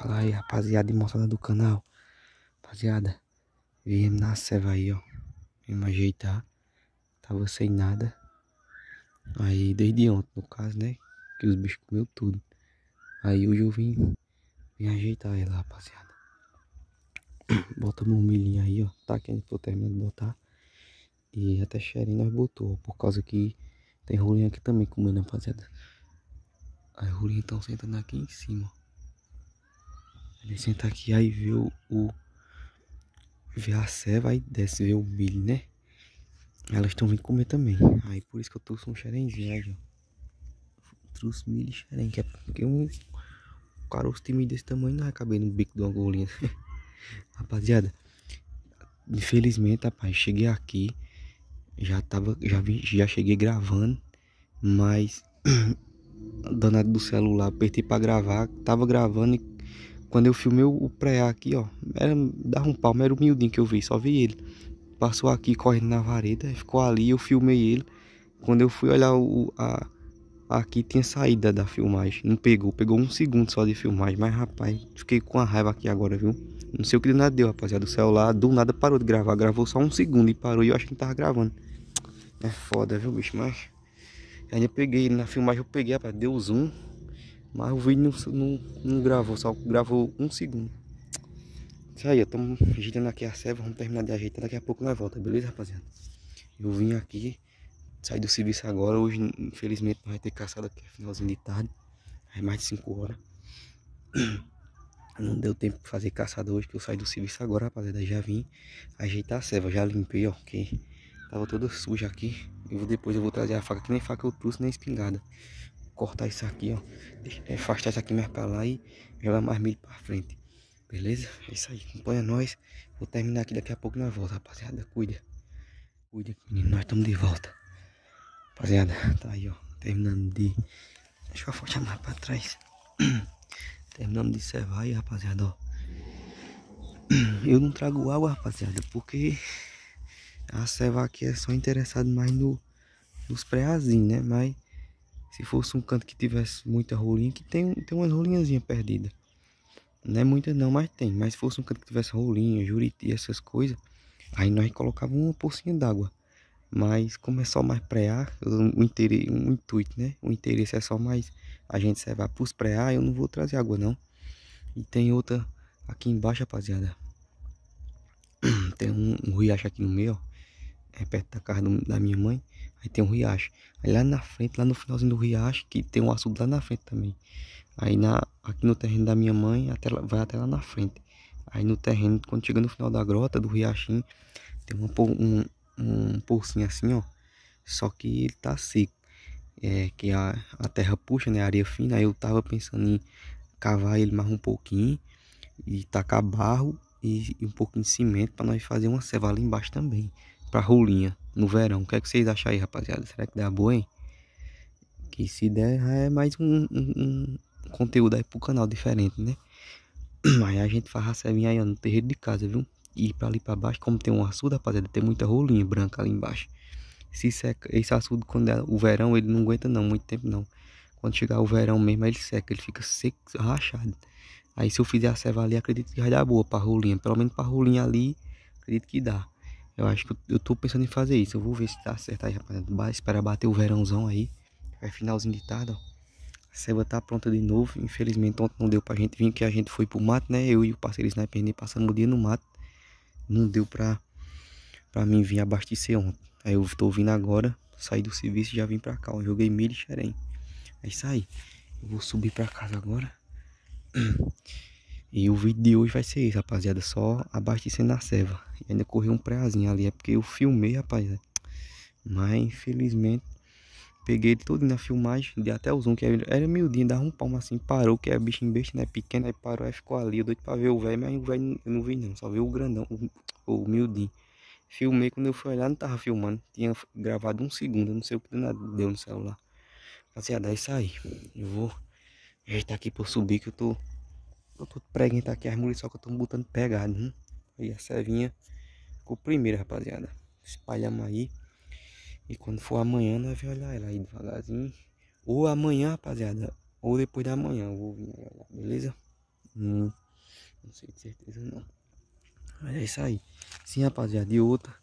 Fala aí, rapaziada e moçada do canal. Rapaziada, viemos na ceva aí, ó. Vim ajeitar. Tava tá sem nada. Aí, desde ontem, no caso, né? Que os bichos comeu tudo. Aí hoje eu vim, vim ajeitar ela, rapaziada. Botamos um milhinho aí, ó. Tá que ainda tô terminando de botar. E até cheirinho nós botou, ó, Por causa que tem rolinho aqui também comendo, rapaziada. aí rolinhas estão sentando aqui em cima, ó. Ele senta aqui, aí vê o, o vê a serva, aí desce, vê o milho, né? Elas estão vindo comer também. Aí por isso que eu trouxe um xerenzinho aí, ó. Trouxe milho e xeren, que é porque um cara os time desse tamanho não vai caber no bico de uma golinha. Né? Rapaziada, infelizmente, rapaz, cheguei aqui, já tava, já, vi, já cheguei gravando, mas danado do celular, apertei pra gravar, tava gravando e quando eu filmei o pré aqui, ó, era, dar um palmo, era o miudinho que eu vi, só vi ele. Passou aqui correndo na vareta, ficou ali, eu filmei ele. Quando eu fui olhar o, a, aqui tinha saída da filmagem, não pegou, pegou um segundo só de filmagem, mas rapaz, fiquei com a raiva aqui agora, viu? Não sei o que de nada deu, rapaziada, o celular do nada parou de gravar, gravou só um segundo e parou, e eu achei que tava gravando. É foda, viu, bicho, mas... Ainda peguei, na filmagem eu peguei, rapaz, deu zoom, mas o vídeo não, não, não gravou, só gravou um segundo. Isso aí, estamos ajeitando aqui a serva, vamos terminar de ajeitar, daqui a pouco nós volta, beleza rapaziada? Eu vim aqui, saí do serviço agora, hoje infelizmente não vai ter caçado aqui, é finalzinho de tarde, é mais de 5 horas. Não deu tempo de fazer caçada hoje, que eu saí do serviço agora, rapaziada, já vim ajeitar a serva, já limpei, ó, que tava toda suja aqui. E depois eu vou trazer a faca, que nem faca eu trouxe, nem espingarda cortar isso aqui, ó. Deixa, é, afastar isso aqui mais pra lá e jogar mais milho pra frente. Beleza? É isso aí. Acompanha nós. Vou terminar aqui daqui a pouco nós volta, rapaziada. Cuida. Cuida, menino. Nós estamos de volta. Rapaziada, tá aí, ó. Terminando de... Deixa eu afastar mais pra trás. terminando de servar aí, rapaziada, ó. Eu não trago água, rapaziada, porque a serva aqui é só interessado mais no, nos preazinhos, né? Mas se fosse um canto que tivesse muita rolinha, que tem, tem umas rolinhazinhas perdidas. Não é muita não, mas tem. Mas se fosse um canto que tivesse rolinha, juriti, essas coisas, aí nós colocávamos uma pocinha d'água. Mas como é só mais pré o, interesse, o intuito, né? O interesse é só mais a gente servar para os prear, eu não vou trazer água não. E tem outra aqui embaixo, rapaziada. Tem um, um riacho aqui no meio, ó. É perto da casa do, da minha mãe. Aí tem um riacho. Aí lá na frente, lá no finalzinho do riacho, que tem um açude lá na frente também. Aí na, aqui no terreno da minha mãe, até lá, vai até lá na frente. Aí no terreno, quando chega no final da grota, do riachinho, tem uma, um, um porcinho assim, ó. Só que ele tá seco. É, que a, a terra puxa, né? A areia fina. Aí eu tava pensando em cavar ele mais um pouquinho. E tacar barro e, e um pouquinho de cimento para nós fazer uma ceva ali embaixo também pra rolinha no verão. O que, é que vocês acham aí, rapaziada? Será que dá boa, hein? Que se der, é mais um, um, um conteúdo aí pro canal diferente, né? Aí a gente faz a servinha aí ó, no terreiro de casa, viu? E pra ali pra baixo, como tem um açude, rapaziada, tem muita rolinha branca ali embaixo. Se seca, esse açude, quando é o verão, ele não aguenta não, muito tempo não. Quando chegar o verão mesmo, ele seca, ele fica seco, rachado. Aí se eu fizer a serva ali, acredito que vai dar boa pra rolinha. Pelo menos pra rolinha ali, acredito que dá. Eu acho que eu, eu tô pensando em fazer isso. Eu vou ver se tá certo aí, rapaziada. Vai esperar bater o verãozão aí. É finalzinho de tarde, ó. A ceba tá pronta de novo. Infelizmente ontem não deu pra gente vir, que a gente foi pro mato, né? Eu e o parceiro Sniper nem passamos o dia no mato. Não deu pra, pra mim vir abastecer ontem. Aí eu tô vindo agora, saí do serviço e já vim pra cá. Joguei milho e xerém. É isso aí. Eu vou subir pra casa agora. E o vídeo de hoje vai ser esse, rapaziada. Só abastecendo a serva. E ainda correu um prazinho ali. É porque eu filmei, rapaziada. Né? Mas, infelizmente, peguei ele todo na filmagem. Dei até o zoom, que era, miudinho. Dava um palmo assim, parou. Que é bicho em besta, né? Pequeno, aí parou. Aí ficou ali. Eu doido pra ver o velho, mas o velho eu não vi não. Só vi o grandão, o, o miudinho. Filmei, quando eu fui olhar, não tava filmando. Tinha gravado um segundo, não sei o que deu no celular. Rapaziada, é isso aí. Eu vou ajeitar aqui pra subir que eu tô... Tô aqui preguinho tá só que eu tô botando pegado, hein? Aí a servinha ficou primeiro, rapaziada. Espalhamos aí. E quando for amanhã, nós vamos olhar ela aí devagarzinho. Ou amanhã, rapaziada. Ou depois da manhã, eu vou vir olhar, beleza? Hum, não sei de certeza, não. Mas é isso aí. Sim, rapaziada, e outra.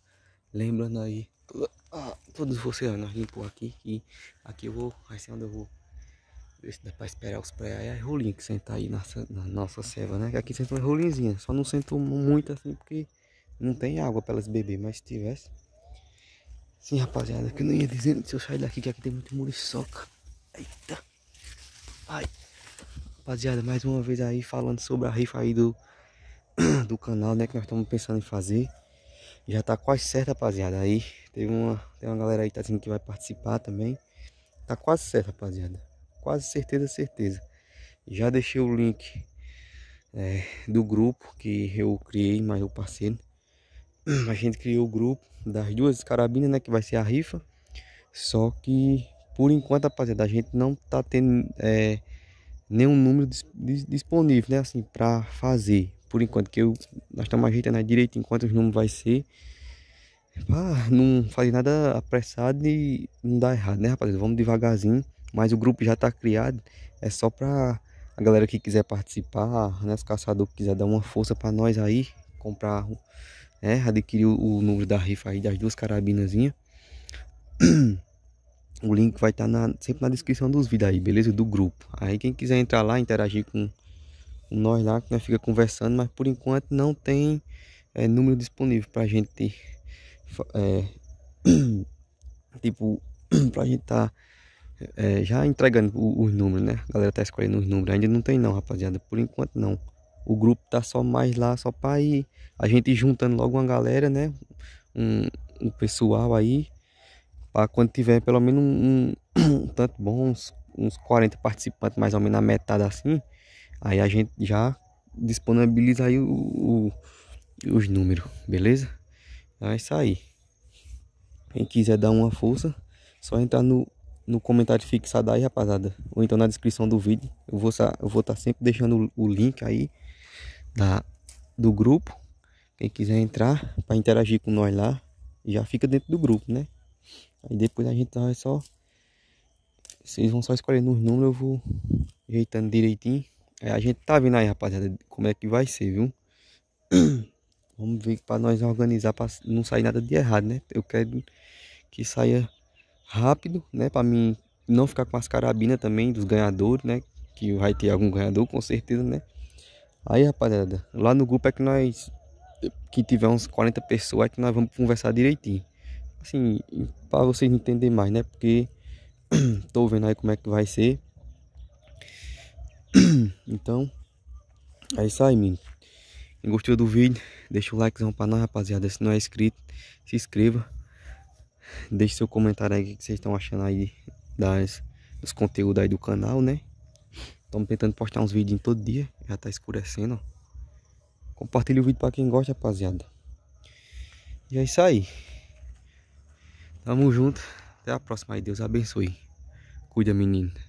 Lembrando aí, toda, ah, todos vocês, nós limpou aqui. E aqui eu vou, vai ser onde eu vou Ver se dá pra esperar os pré aí. É rolinho que senta aí na, na nossa ceva, né? Que aqui senta uma rolinzinha. Só não sentou muito assim porque não tem água pra elas beber. Mas se tivesse. Sim, rapaziada. Que eu não ia dizendo se eu sair daqui que aqui tem muito muriçoca. Eita. Ai. Rapaziada, mais uma vez aí falando sobre a rifa aí do, do canal, né? Que nós estamos pensando em fazer. Já tá quase certo, rapaziada. Aí tem uma, tem uma galera aí que tá dizendo que vai participar também. Tá quase certo, rapaziada quase certeza, certeza. Já deixei o link é, do grupo que eu criei, mas o parceiro. A gente criou o grupo das duas carabinas, né? Que vai ser a rifa. Só que, por enquanto, rapaziada, a gente não tá tendo é, nenhum número disponível, né? Assim, pra fazer. Por enquanto, que eu, nós estamos ajeitando direito enquanto os números vai ser. Pra não fazer nada apressado e não dar errado, né, rapaziada? Vamos devagarzinho. Mas o grupo já está criado, é só para a galera que quiser participar, né, os caçadores que quiser dar uma força para nós aí, comprar, né, adquirir o, número da rifa aí das duas carabinazinhas. O link vai estar tá sempre na descrição dos vídeos aí, beleza? Do grupo. Aí quem quiser entrar lá, interagir com, com nós lá, que nós fica conversando, mas por enquanto não tem é, número disponível pra gente, é, tipo, pra gente tá é, já entregando os números, né? A galera tá escolhendo os números. Ainda não tem não, rapaziada. Por enquanto não. O grupo tá só mais lá, só pra ir. A gente juntando logo uma galera, né? Um, um pessoal aí. Pra quando tiver pelo menos um, um, um tanto bom, uns, uns 40 participantes, mais ou menos a metade assim. Aí a gente já disponibiliza aí o, o, os números, beleza? Então é isso aí. Quem quiser dar uma força, só entrar no no comentário fixado aí, rapaziada, ou então na descrição do vídeo. Eu vou estar eu vou tá sempre deixando o link aí da, do grupo. Quem quiser entrar para interagir com nós lá, já fica dentro do grupo, né? Aí depois a gente vai só. Vocês vão só escolhendo os números, eu vou ajeitando direitinho. É, a gente tá vendo aí, rapaziada, como é que vai ser, viu? Vamos ver para nós organizar para não sair nada de errado, né? Eu quero que saia rápido, né? Para mim não ficar com as carabinas também dos ganhadores, né? Que vai ter algum ganhador, com certeza, né? Aí, rapaziada, lá no grupo é que nós. Que tiver uns 40 pessoas, é que nós vamos conversar direitinho. Assim, para vocês entenderem mais, né? Porque. tô vendo aí como é que vai ser. então. É isso aí, menino. Quem gostou do vídeo, deixa o likezão pra nós, rapaziada. Se não é inscrito, se inscreva. Deixe seu comentário aí o que vocês estão achando aí das, dos conteúdos aí do canal, né? Estamos tentando postar uns vídeos em todo dia. Já está escurecendo, ó. Compartilhe o vídeo para quem gosta, rapaziada. E é isso aí. Tamo junto. Até a próxima aí. Deus abençoe. Cuida, menina.